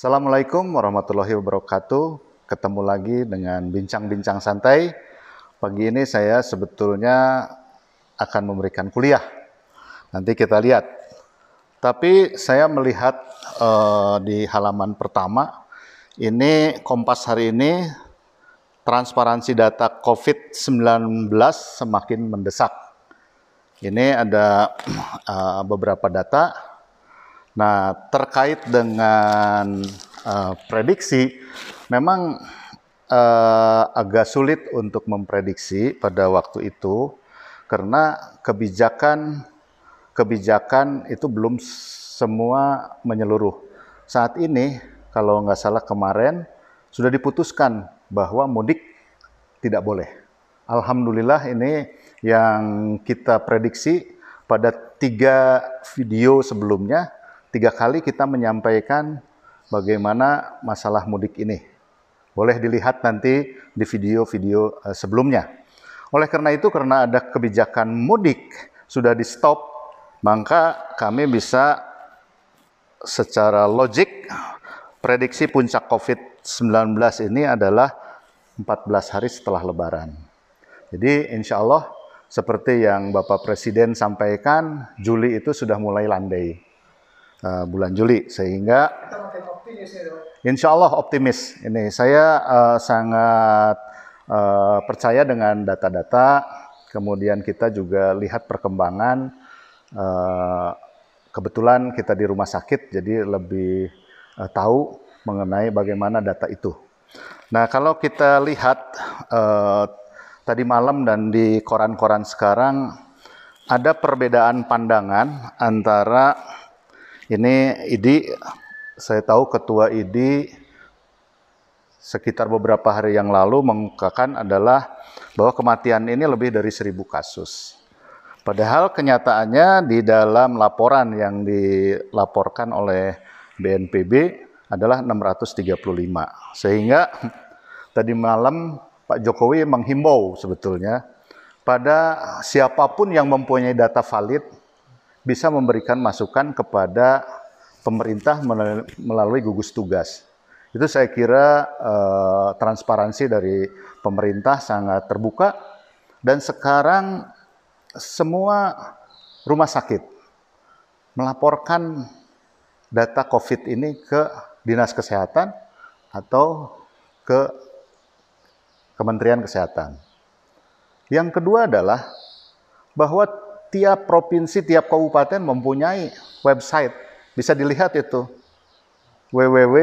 Assalamualaikum warahmatullahi wabarakatuh. Ketemu lagi dengan bincang-bincang santai. Pagi ini saya sebetulnya akan memberikan kuliah. Nanti kita lihat. Tapi saya melihat uh, di halaman pertama ini Kompas hari ini transparansi data COVID-19 semakin mendesak. Ini ada uh, beberapa data Nah, terkait dengan uh, prediksi, memang uh, agak sulit untuk memprediksi pada waktu itu karena kebijakan kebijakan itu belum semua menyeluruh. Saat ini, kalau nggak salah kemarin sudah diputuskan bahwa mudik tidak boleh. Alhamdulillah ini yang kita prediksi pada tiga video sebelumnya tiga kali kita menyampaikan bagaimana masalah mudik ini. Boleh dilihat nanti di video-video eh, sebelumnya. Oleh karena itu, karena ada kebijakan mudik sudah di stop, maka kami bisa secara logik prediksi puncak COVID-19 ini adalah 14 hari setelah Lebaran. Jadi insya Allah seperti yang Bapak Presiden sampaikan, Juli itu sudah mulai landai uh, bulan Juli sehingga Insya Allah optimis ini saya uh, sangat uh, percaya dengan data-data kemudian kita juga lihat perkembangan uh, kebetulan kita di rumah sakit jadi lebih uh, tahu mengenai bagaimana data itu nah kalau kita lihat uh, tadi malam dan di koran-koran sekarang ada perbedaan pandangan antara ini IDI, saya tahu ketua IDI sekitar beberapa hari yang lalu mengungkapkan adalah bahwa kematian ini lebih dari seribu kasus. Padahal kenyataannya di dalam laporan yang dilaporkan oleh BNPB adalah 635. Sehingga tadi malam Pak Jokowi menghimbau sebetulnya pada siapapun yang mempunyai data valid bisa memberikan masukan kepada pemerintah melalui gugus tugas. Itu saya kira eh, transparansi dari pemerintah sangat terbuka dan sekarang semua rumah sakit melaporkan data COVID ini ke Dinas Kesehatan atau ke Kementerian Kesehatan. Yang kedua adalah bahwa tiap provinsi, tiap kabupaten mempunyai website. Bisa dilihat itu. www.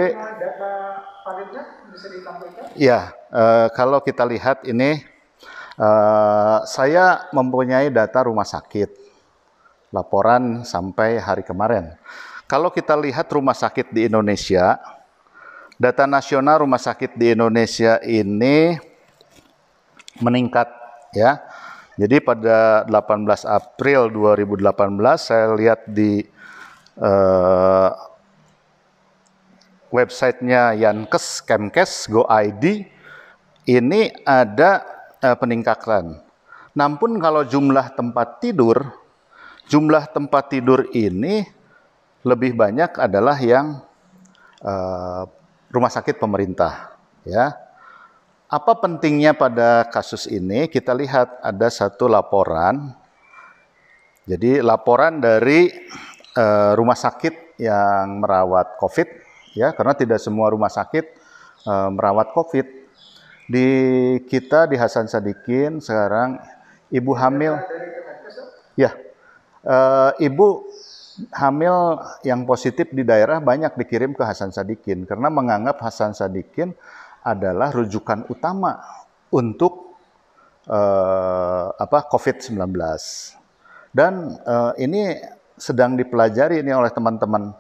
Iya, eh, kalau kita lihat ini, eh, saya mempunyai data rumah sakit, laporan sampai hari kemarin. Kalau kita lihat rumah sakit di Indonesia, data nasional rumah sakit di Indonesia ini meningkat ya. Jadi pada 18 April 2018 saya lihat di uh, websitenya Yankes, Kemkes, ID ini ada uh, peningkatan. Namun kalau jumlah tempat tidur, jumlah tempat tidur ini lebih banyak adalah yang uh, rumah sakit pemerintah, ya. Apa pentingnya pada kasus ini? Kita lihat ada satu laporan. Jadi laporan dari uh, rumah sakit yang merawat COVID, ya karena tidak semua rumah sakit uh, merawat COVID. Di kita di Hasan Sadikin sekarang ibu hamil, ya uh, ibu hamil yang positif di daerah banyak dikirim ke Hasan Sadikin karena menganggap Hasan Sadikin adalah rujukan utama untuk eh, apa COVID-19. Dan eh, ini sedang dipelajari ini oleh teman-teman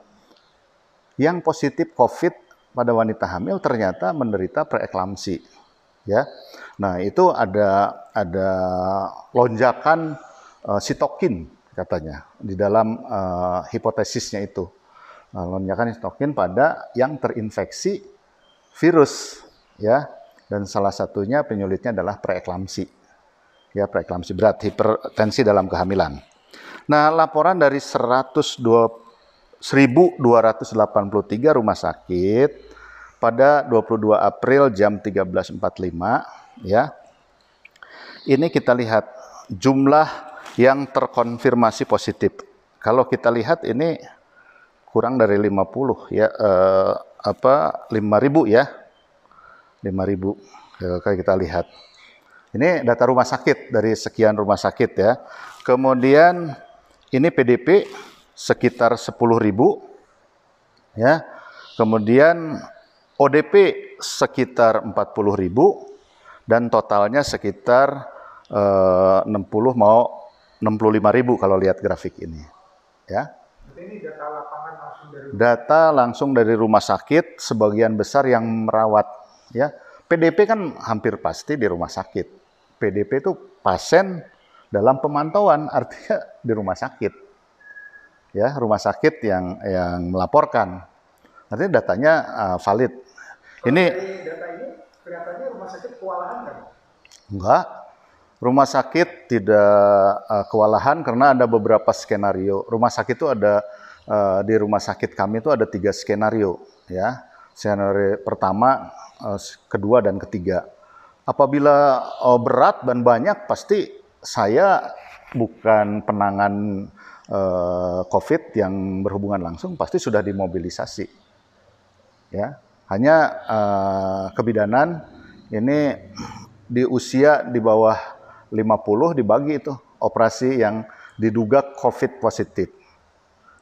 yang positif COVID pada wanita hamil ternyata menderita preeklamsi. Ya, nah itu ada ada lonjakan uh, sitokin katanya di dalam uh, hipotesisnya itu. Nah, lonjakan sitokin pada yang terinfeksi virus ya dan salah satunya penyulitnya adalah preeklamsi ya preeklamsi berat hipertensi dalam kehamilan nah laporan dari 1283 rumah sakit pada 22 April jam 13.45 ya ini kita lihat jumlah yang terkonfirmasi positif kalau kita lihat ini kurang dari 50 ya eh, apa 5000 ya 5000 Oke, kita lihat. Ini data rumah sakit dari sekian rumah sakit ya. Kemudian ini PDP sekitar 10.000 ya. Kemudian ODP sekitar 40.000 dan totalnya sekitar eh, 60 mau 65.000 kalau lihat grafik ini. Ya. data langsung dari rumah sakit sebagian besar yang merawat ya. PDP kan hampir pasti di rumah sakit. PDP itu pasien dalam pemantauan artinya di rumah sakit. Ya, rumah sakit yang yang melaporkan. Artinya datanya uh, valid. Kalau ini data ini kelihatannya rumah sakit kewalahan kan? Enggak. Rumah sakit tidak uh, kewalahan karena ada beberapa skenario. Rumah sakit itu ada uh, di rumah sakit kami itu ada tiga skenario ya skenario pertama, eh, kedua dan ketiga. Apabila eh, berat dan banyak pasti saya bukan penangan eh, COVID yang berhubungan langsung pasti sudah dimobilisasi. Ya, hanya kebidanan ini di usia di bawah 50 dibagi itu operasi yang diduga COVID positif,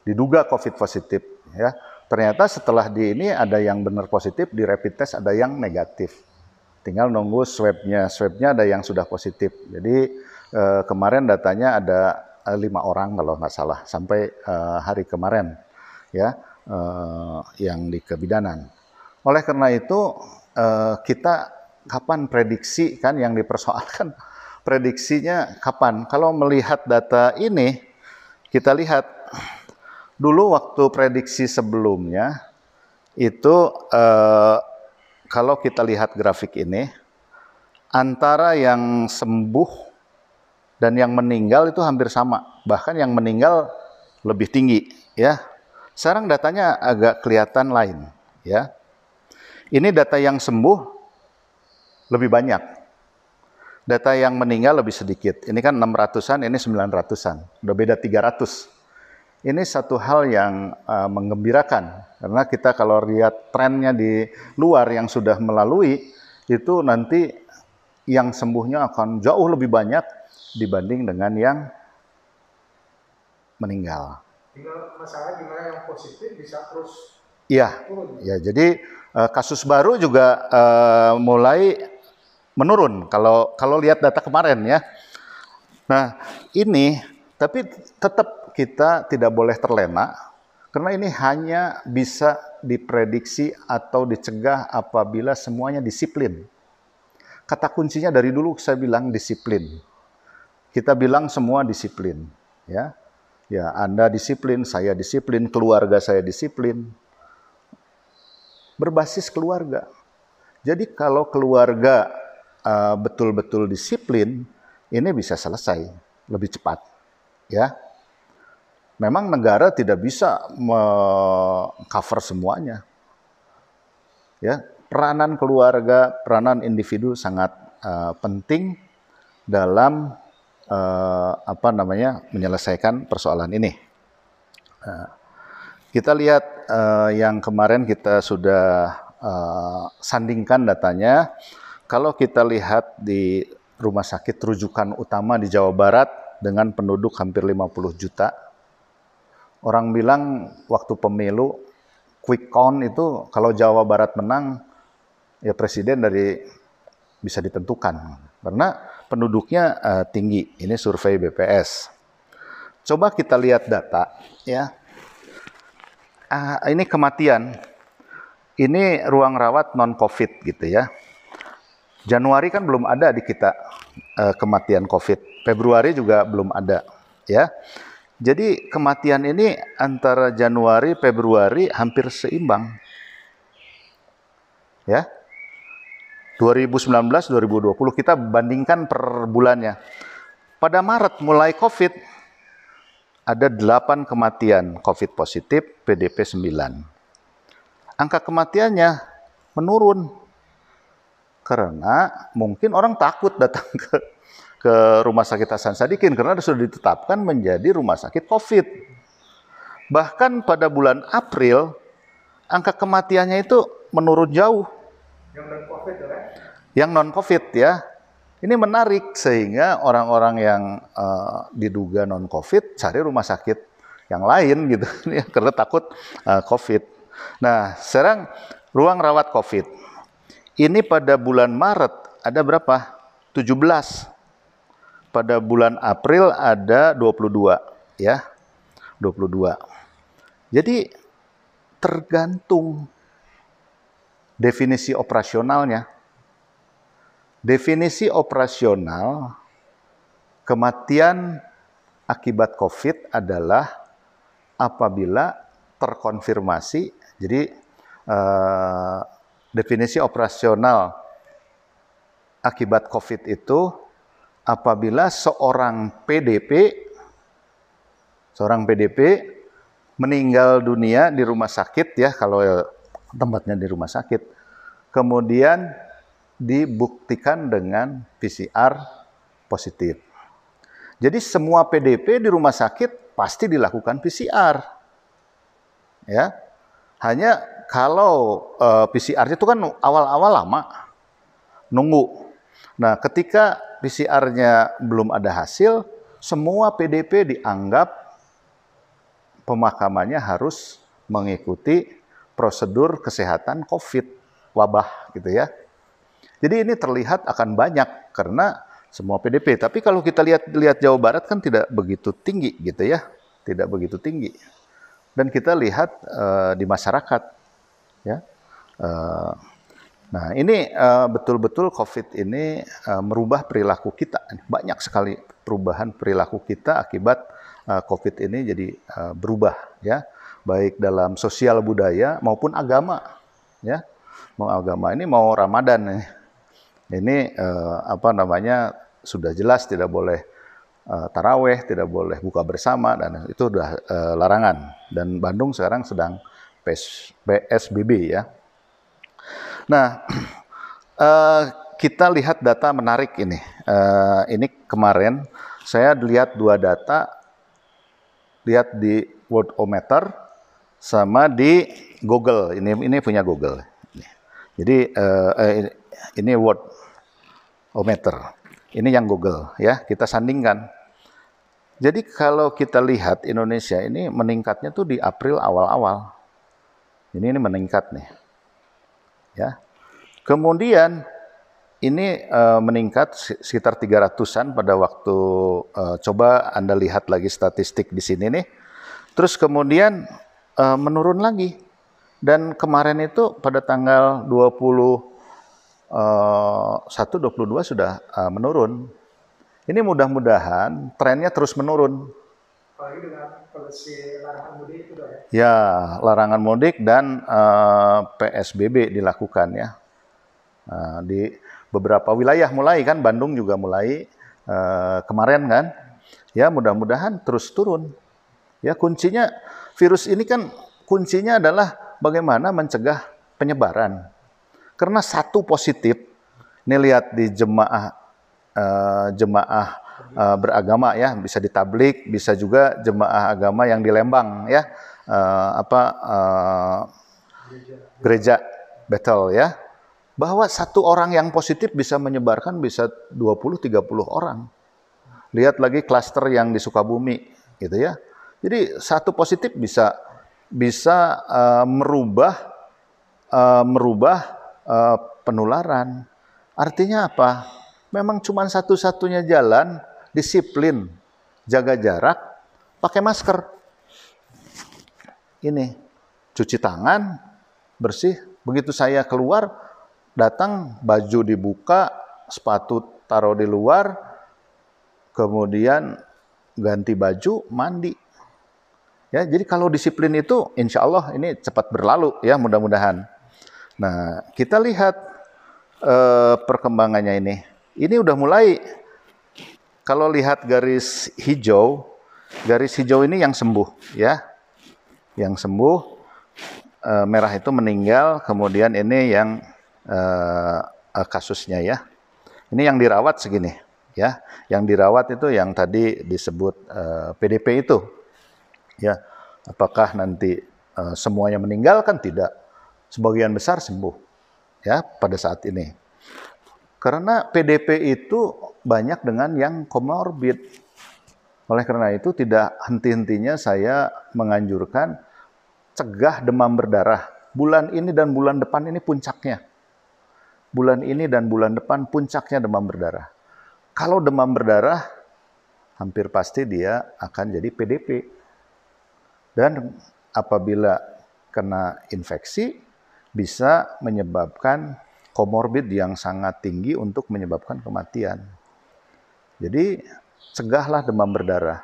diduga COVID positif, ya Ternyata setelah di ini ada yang benar positif, di rapid test ada yang negatif. Tinggal nunggu swabnya, swabnya ada yang sudah positif. Jadi eh, kemarin datanya ada eh, lima orang kalau nggak salah sampai eh, hari kemarin ya eh, yang di kebidanan. Oleh karena itu eh, kita kapan prediksi kan yang dipersoalkan prediksinya kapan? Kalau melihat data ini kita lihat dulu waktu prediksi sebelumnya itu eh, kalau kita lihat grafik ini antara yang sembuh dan yang meninggal itu hampir sama bahkan yang meninggal lebih tinggi ya sekarang datanya agak kelihatan lain ya ini data yang sembuh lebih banyak data yang meninggal lebih sedikit ini kan 600an ini 900an udah beda 300 ini satu hal yang uh, mengembirakan karena kita kalau lihat trennya di luar yang sudah melalui itu nanti yang sembuhnya akan jauh lebih banyak dibanding dengan yang meninggal. masalah gimana yang positif bisa terus Iya, ya jadi uh, kasus baru juga uh, mulai menurun. Kalau kalau lihat data kemarin ya, nah ini tapi tetap kita tidak boleh terlena karena ini hanya bisa diprediksi atau dicegah apabila semuanya disiplin. Kata kuncinya dari dulu saya bilang disiplin. Kita bilang semua disiplin, ya. Ya, Anda disiplin, saya disiplin, keluarga saya disiplin. Berbasis keluarga. Jadi kalau keluarga eh, betul-betul uh, disiplin, ini bisa selesai lebih cepat, ya memang negara tidak bisa cover semuanya. Ya, peranan keluarga, peranan individu sangat uh, penting dalam uh, apa namanya menyelesaikan persoalan ini. Uh, kita lihat uh, yang kemarin kita sudah uh, sandingkan datanya. Kalau kita lihat di rumah sakit rujukan utama di Jawa Barat dengan penduduk hampir 50 juta, Orang bilang waktu pemilu quick count itu kalau Jawa Barat menang ya presiden dari bisa ditentukan karena penduduknya uh, tinggi. Ini survei BPS. Coba kita lihat data ya. Uh, ini kematian. Ini ruang rawat non COVID gitu ya. Januari kan belum ada di kita uh, kematian COVID. Februari juga belum ada ya. Jadi kematian ini antara Januari Februari hampir seimbang. Ya. 2019 2020 kita bandingkan per bulannya. Pada Maret mulai Covid ada 8 kematian Covid positif, PDP 9. Angka kematiannya menurun karena mungkin orang takut datang ke ke Rumah Sakit Hasan Sadikin karena sudah ditetapkan menjadi rumah sakit COVID. Bahkan pada bulan April, angka kematiannya itu menurun jauh. Yang non-COVID ya? Yang non-COVID ya. Ini menarik sehingga orang-orang yang uh, diduga non-COVID cari rumah sakit yang lain gitu karena takut uh, COVID. Nah, sekarang ruang rawat COVID. Ini pada bulan Maret ada berapa? 17 pada bulan April ada 22 ya. 22. Jadi tergantung definisi operasionalnya. Definisi operasional kematian akibat COVID adalah apabila terkonfirmasi. Jadi eh, definisi operasional akibat COVID itu apabila seorang PDP seorang PDP meninggal dunia di rumah sakit ya kalau eh, tempatnya di rumah sakit. Kemudian dibuktikan dengan PCR positif. Jadi semua PDP di rumah sakit pasti dilakukan PCR. Ya. Hanya kalau e, eh, PCR itu kan awal-awal lama nunggu Nah, ketika PCR-nya belum ada hasil, semua PDP dianggap pemakamannya harus mengikuti prosedur kesehatan COVID wabah gitu ya. Jadi ini terlihat akan banyak karena semua PDP. Tapi kalau kita lihat lihat Jawa Barat kan tidak begitu tinggi gitu ya, tidak begitu tinggi. Dan kita lihat uh, di masyarakat ya. Uh, Nah, ini eh, betul-betul uh, COVID ini uh, merubah perilaku kita. Banyak sekali perubahan perilaku kita akibat uh, COVID ini jadi uh, berubah ya, baik dalam sosial budaya maupun agama ya. Mau agama ini mau Ramadan ya. Ini uh, apa namanya sudah jelas tidak boleh uh, taraweh, tidak boleh buka bersama dan itu sudah uh, larangan. Dan Bandung sekarang sedang PSBB ya, Nah, uh, kita lihat data menarik ini. Uh, ini kemarin saya lihat dua data, lihat di Worldometer sama di Google. Ini ini punya Google. Jadi uh, ini Worldometer. Ini yang Google ya, kita sandingkan. Jadi kalau kita lihat Indonesia ini meningkatnya tuh di April awal-awal. Ini ini meningkat nih. Ya. Kemudian ini e, meningkat sekitar 300-an pada waktu e, coba Anda lihat lagi statistik di sini nih. Terus kemudian e, menurun lagi. Dan kemarin itu pada tanggal 20 1 22 sudah menurun. Ini mudah-mudahan trennya terus menurun apalagi dengan polisi mudik itu ya? Ya, larangan mudik dan uh, eh, PSBB dilakukan ya. Uh, di beberapa wilayah mulai kan, Bandung juga mulai uh, kemarin kan. Ya mudah-mudahan terus turun. Ya kuncinya virus ini kan kuncinya adalah bagaimana mencegah penyebaran. Karena satu positif, ini lihat di jemaah uh, jemaah uh, beragama ya, bisa di tablik, bisa juga jemaah agama yang di Lembang ya. Uh, apa uh, gereja battle ya. Bahwa satu orang yang positif bisa menyebarkan bisa 20 30 orang. Lihat lagi klaster yang di Sukabumi gitu ya. Jadi satu positif bisa bisa uh, merubah uh, merubah uh, penularan. Artinya apa? memang cuma satu-satunya jalan disiplin, jaga jarak, pakai masker. Ini cuci tangan, bersih. Begitu saya keluar, datang baju dibuka, sepatu taruh di luar, kemudian ganti baju, mandi. Ya, jadi kalau disiplin itu, insya Allah ini cepat berlalu ya mudah-mudahan. Nah, kita lihat eh, perkembangannya ini ini udah mulai kalau lihat garis hijau, garis hijau ini yang sembuh ya. Yang sembuh e, merah itu meninggal, kemudian ini yang e, e, kasusnya ya. Ini yang dirawat segini ya. Yang dirawat itu yang tadi disebut e, PDP itu. Ya. Apakah nanti e, semuanya meninggal kan tidak. Sebagian besar sembuh ya pada saat ini. Karena PDP itu banyak dengan yang komorbid. Oleh karena itu tidak henti-hentinya saya menganjurkan cegah demam berdarah. Bulan ini dan bulan depan ini puncaknya. Bulan ini dan bulan depan puncaknya demam berdarah. Kalau demam berdarah, hampir pasti dia akan jadi PDP. Dan apabila kena infeksi, bisa menyebabkan komorbid yang sangat tinggi untuk menyebabkan kematian. Jadi cegahlah demam berdarah,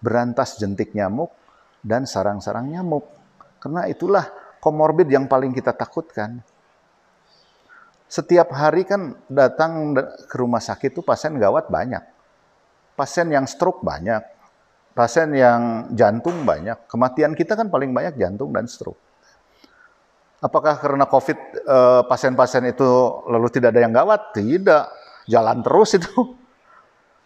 berantas jentik nyamuk dan sarang-sarang nyamuk. Karena itulah komorbid yang paling kita takutkan. Setiap hari kan datang ke rumah sakit itu pasien gawat banyak. Pasien yang stroke banyak. Pasien yang jantung banyak. Kematian kita kan paling banyak jantung dan stroke. Apakah karena COVID eh, pasien-pasien itu lalu tidak ada yang gawat? Tidak, jalan terus itu.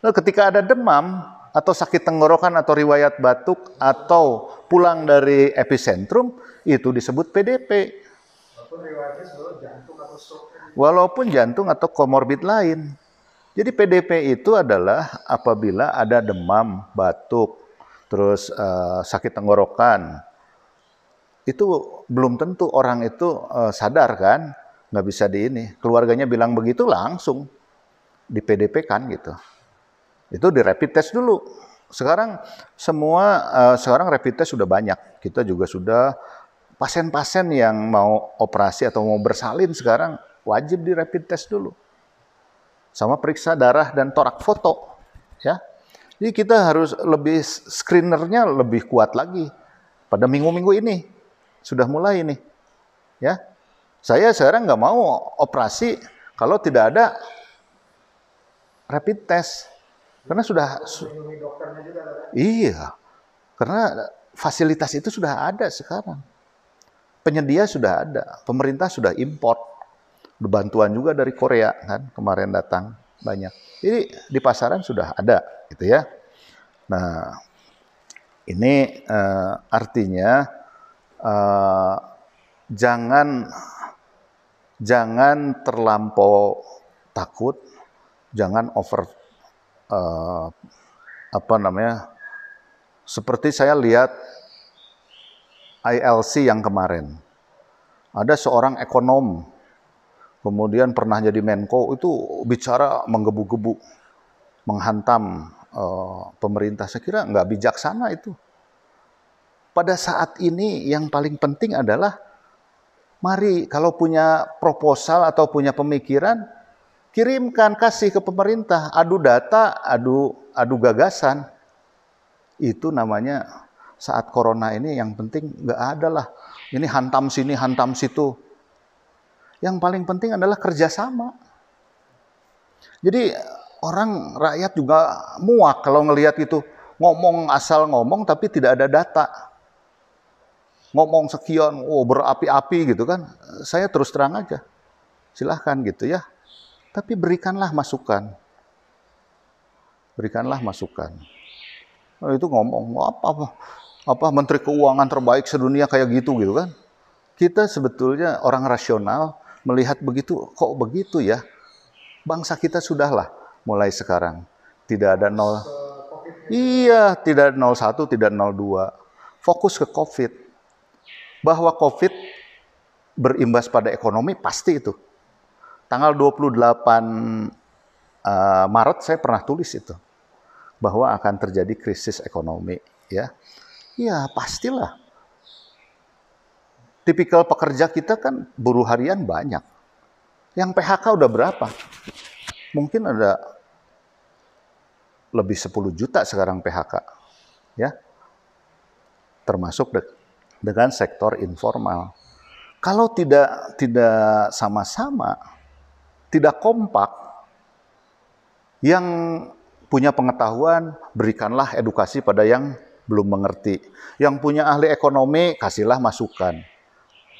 Lalu ketika ada demam atau sakit tenggorokan atau riwayat batuk atau pulang dari epicentrum itu disebut PDP. Walaupun jantung atau komorbid lain. Jadi PDP itu adalah apabila ada demam, batuk, terus uh, sakit tenggorokan, itu belum tentu orang itu uh, sadar kan, nggak bisa di ini. Keluarganya bilang begitu langsung di PDP kan gitu. Itu di rapid test dulu. Sekarang semua uh, sekarang rapid test sudah banyak. Kita juga sudah pasien-pasien yang mau operasi atau mau bersalin sekarang wajib di rapid test dulu. Sama periksa darah dan torak foto, ya. Jadi kita harus lebih screenernya lebih kuat lagi pada minggu-minggu ini sudah mulai nih. Ya. Saya sekarang nggak mau operasi kalau tidak ada rapid test. Karena sudah su Iya. Karena fasilitas itu sudah ada sekarang. Penyedia sudah ada, pemerintah sudah import. Bantuan juga dari Korea kan kemarin datang banyak. Jadi di pasaran sudah ada gitu ya. Nah, ini uh, artinya Eh, jangan jangan terlampau takut, jangan over uh, apa namanya? Seperti saya lihat ILC yang kemarin. Ada seorang ekonom kemudian pernah jadi Menko itu bicara menggebu-gebu, menghantam uh, pemerintah. Saya kira nggak bijaksana itu pada saat ini yang paling penting adalah mari kalau punya proposal atau punya pemikiran kirimkan kasih ke pemerintah, adu data, adu adu gagasan. Itu namanya saat corona ini yang penting nggak ada lah. Ini hantam sini, hantam situ. Yang paling penting adalah kerjasama. Jadi orang rakyat juga muak kalau ngelihat itu ngomong asal ngomong tapi tidak ada data ngomong sekian, oh berapi-api gitu kan. Saya terus terang aja. Silahkan gitu ya. Tapi berikanlah masukan. Berikanlah masukan. Nah, itu ngomong apa, apa apa menteri keuangan terbaik sedunia kayak gitu gitu kan. Kita sebetulnya orang rasional melihat begitu kok begitu ya. Bangsa kita sudahlah mulai sekarang. Tidak ada nol. Ya? Iya, tidak 01, tidak 02. Fokus ke COVID bahwa COVID berimbas pada ekonomi pasti itu. Tanggal 28 uh, eh, Maret saya pernah tulis itu bahwa akan terjadi krisis ekonomi ya. Ya, pastilah. Tipikal pekerja kita kan buruh harian banyak. Yang PHK udah berapa? Mungkin ada lebih 10 juta sekarang PHK. Ya. Termasuk dengan sektor informal. Kalau tidak tidak sama-sama, tidak kompak, yang punya pengetahuan berikanlah edukasi pada yang belum mengerti. Yang punya ahli ekonomi kasihlah masukan.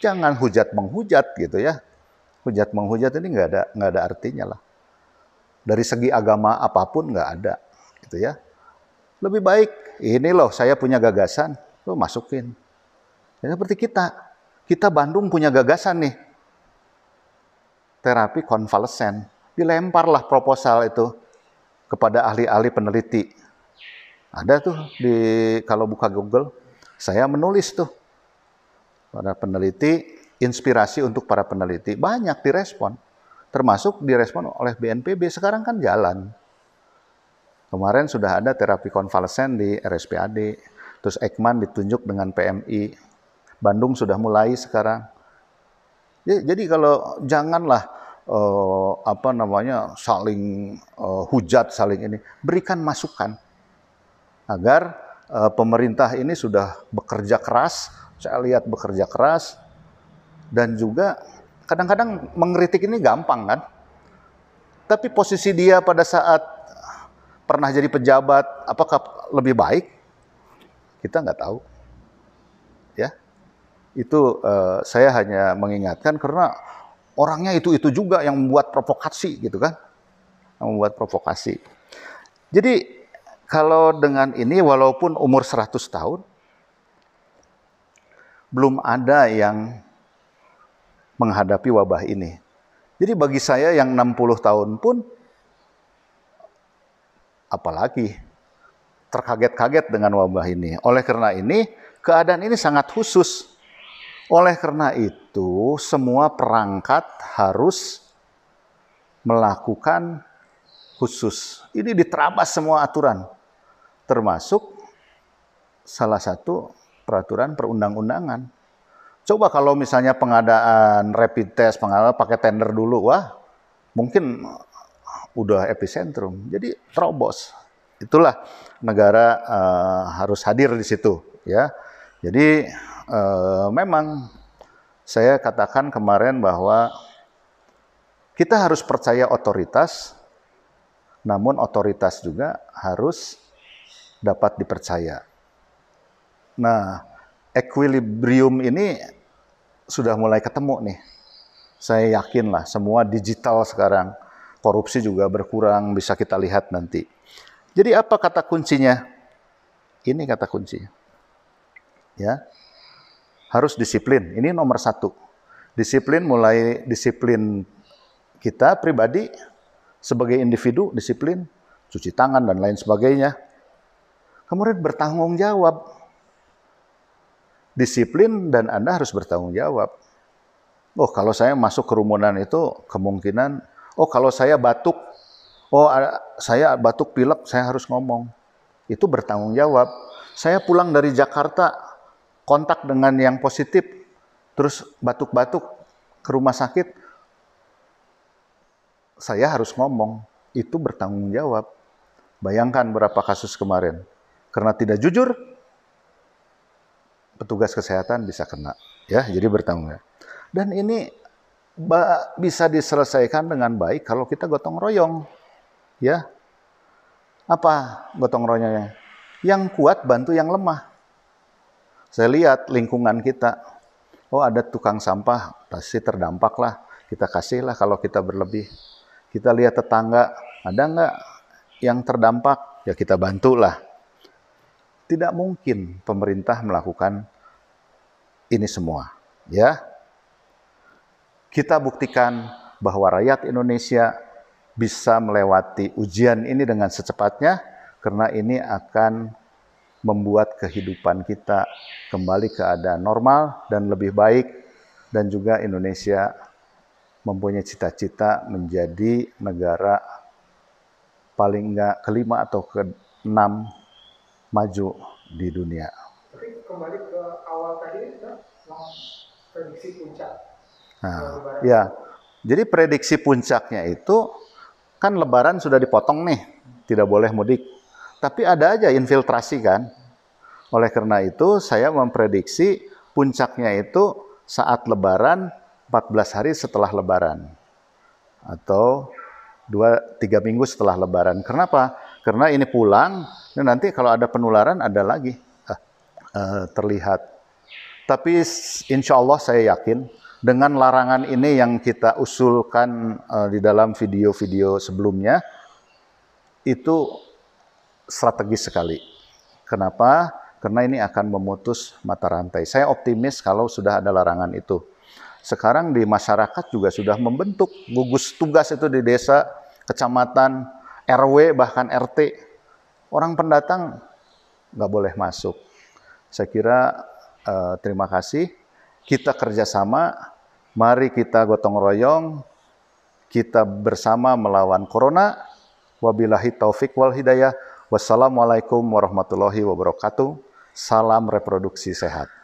Jangan hujat menghujat gitu ya. Hujat menghujat ini nggak ada nggak ada artinya lah. Dari segi agama apapun nggak ada gitu ya. Lebih baik ini loh saya punya gagasan, lo masukin. Ya, seperti kita. Kita Bandung punya gagasan nih. Terapi konvalesen. Dilemparlah proposal itu kepada ahli-ahli peneliti. Ada tuh di kalau buka Google, saya menulis tuh pada peneliti, inspirasi untuk para peneliti. Banyak direspon, termasuk direspon oleh BNPB. Sekarang kan jalan. Kemarin sudah ada terapi konvalesen di RSPAD, terus Ekman ditunjuk dengan PMI, Bandung sudah mulai sekarang. Ya, jadi kalau janganlah uh, apa namanya saling uh, hujat, saling ini berikan masukan agar uh, pemerintah ini sudah bekerja keras. Saya lihat bekerja keras dan juga kadang-kadang mengkritik ini gampang kan. Tapi posisi dia pada saat pernah jadi pejabat, apakah lebih baik? Kita nggak tahu itu uh, saya hanya mengingatkan karena orangnya itu-itu juga yang membuat provokasi gitu kan. Yang membuat provokasi. Jadi kalau dengan ini walaupun umur 100 tahun belum ada yang menghadapi wabah ini. Jadi bagi saya yang 60 tahun pun apalagi terkaget-kaget dengan wabah ini. Oleh karena ini keadaan ini sangat khusus oleh karena itu, semua perangkat harus melakukan khusus. Ini diterabas semua aturan, termasuk salah satu peraturan perundang-undangan. Coba kalau misalnya pengadaan rapid test, pengadaan pakai tender dulu, wah mungkin udah epicentrum. Jadi terobos. Itulah negara uh, harus hadir di situ, ya. Jadi Eh, memang saya katakan kemarin bahwa kita harus percaya otoritas, namun otoritas juga harus dapat dipercaya. Nah, equilibrium ini sudah mulai ketemu nih. Saya yakin lah, semua digital sekarang. Korupsi juga berkurang, bisa kita lihat nanti. Jadi apa kata kuncinya? Ini kata kuncinya. Ya, harus disiplin. Ini nomor satu. Disiplin mulai disiplin kita pribadi sebagai individu, disiplin, cuci tangan dan lain sebagainya. Kemudian bertanggung jawab. Disiplin dan Anda harus bertanggung jawab. Oh, kalau saya masuk kerumunan itu kemungkinan, oh kalau saya batuk, oh saya batuk pilek, saya harus ngomong. Itu bertanggung jawab. Saya pulang dari Jakarta, kontak dengan yang positif, terus batuk-batuk ke rumah sakit, saya harus ngomong. Itu bertanggung jawab. Bayangkan berapa kasus kemarin. Karena tidak jujur, petugas kesehatan bisa kena. Ya, jadi bertanggung jawab. Dan ini bisa diselesaikan dengan baik kalau kita gotong royong. Ya. Apa gotong royongnya? Yang kuat bantu yang lemah. Saya lihat lingkungan kita, oh ada tukang sampah, pasti terdampak lah. Kita kasih lah kalau kita berlebih. Kita lihat tetangga, ada nggak yang terdampak? Ya kita bantulah. Tidak mungkin pemerintah melakukan ini semua. Ya, kita buktikan bahwa rakyat Indonesia bisa melewati ujian ini dengan secepatnya karena ini akan membuat kehidupan kita kembali keadaan normal dan lebih baik dan juga Indonesia mempunyai cita-cita menjadi negara paling enggak kelima atau keenam maju di dunia. kembali ke awal tadi, prediksi puncak. Nah, ya, jadi prediksi puncaknya itu kan Lebaran sudah dipotong nih, tidak boleh mudik. Tapi ada aja infiltrasi kan. Oleh karena itu saya memprediksi puncaknya itu saat lebaran 14 hari setelah lebaran. Atau 2 3 minggu setelah lebaran. Kenapa? Karena ini pulang, ini nanti kalau ada penularan ada lagi ah, eh, terlihat. Tapi insya Allah saya yakin dengan larangan ini yang kita usulkan eh, di dalam video-video sebelumnya itu strategis sekali. Kenapa? Karena ini akan memutus mata rantai. Saya optimis kalau sudah ada larangan itu. Sekarang di masyarakat juga sudah membentuk gugus tugas itu di desa, kecamatan, RW, bahkan RT. Orang pendatang nggak boleh masuk. Saya kira eh, terima kasih. Kita kerjasama, mari kita gotong royong, kita bersama melawan corona. Wabillahi taufik wal hidayah. Wassalamualaikum warahmatullahi wabarakatuh. Salam reproduksi sehat.